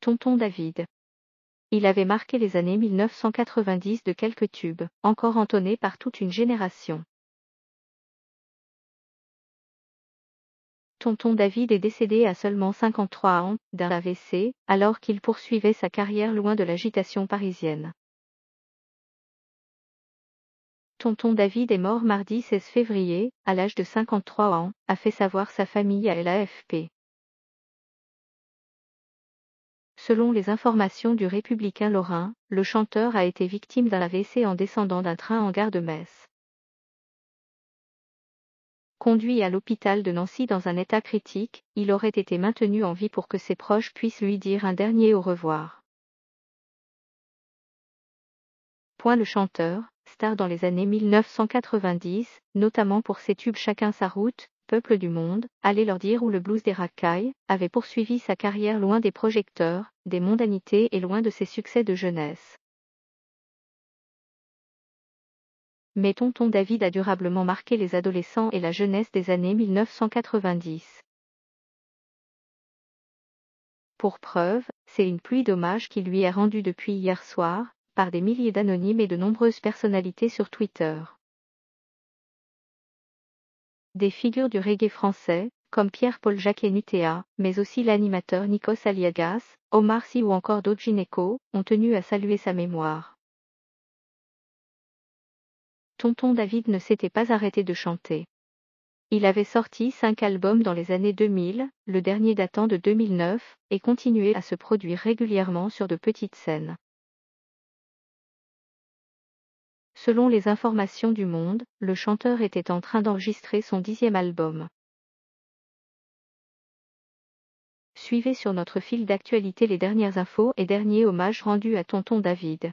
Tonton David. Il avait marqué les années 1990 de quelques tubes, encore entonnés par toute une génération. Tonton David est décédé à seulement 53 ans d'un AVC, alors qu'il poursuivait sa carrière loin de l'agitation parisienne. Tonton David est mort mardi 16 février, à l'âge de 53 ans, a fait savoir sa famille à l'AFP. Selon les informations du républicain Lorrain, le chanteur a été victime d'un AVC en descendant d'un train en gare de Metz. Conduit à l'hôpital de Nancy dans un état critique, il aurait été maintenu en vie pour que ses proches puissent lui dire un dernier au revoir. Point le chanteur, star dans les années 1990, notamment pour ses tubes Chacun sa route, peuple du monde, allait leur dire où le blues des racailles avait poursuivi sa carrière loin des projecteurs, des mondanités et loin de ses succès de jeunesse. Mais Tonton David a durablement marqué les adolescents et la jeunesse des années 1990. Pour preuve, c'est une pluie d'hommages qui lui est rendue depuis hier soir, par des milliers d'anonymes et de nombreuses personnalités sur Twitter. Des figures du reggae français, comme Pierre-Paul Jacques et Nutea, mais aussi l'animateur Nikos Aliagas, Omar Sy ou encore d'autres ont tenu à saluer sa mémoire. Tonton David ne s'était pas arrêté de chanter. Il avait sorti cinq albums dans les années 2000, le dernier datant de 2009, et continuait à se produire régulièrement sur de petites scènes. Selon les informations du Monde, le chanteur était en train d'enregistrer son dixième album. Suivez sur notre fil d'actualité les dernières infos et derniers hommages rendus à Tonton David.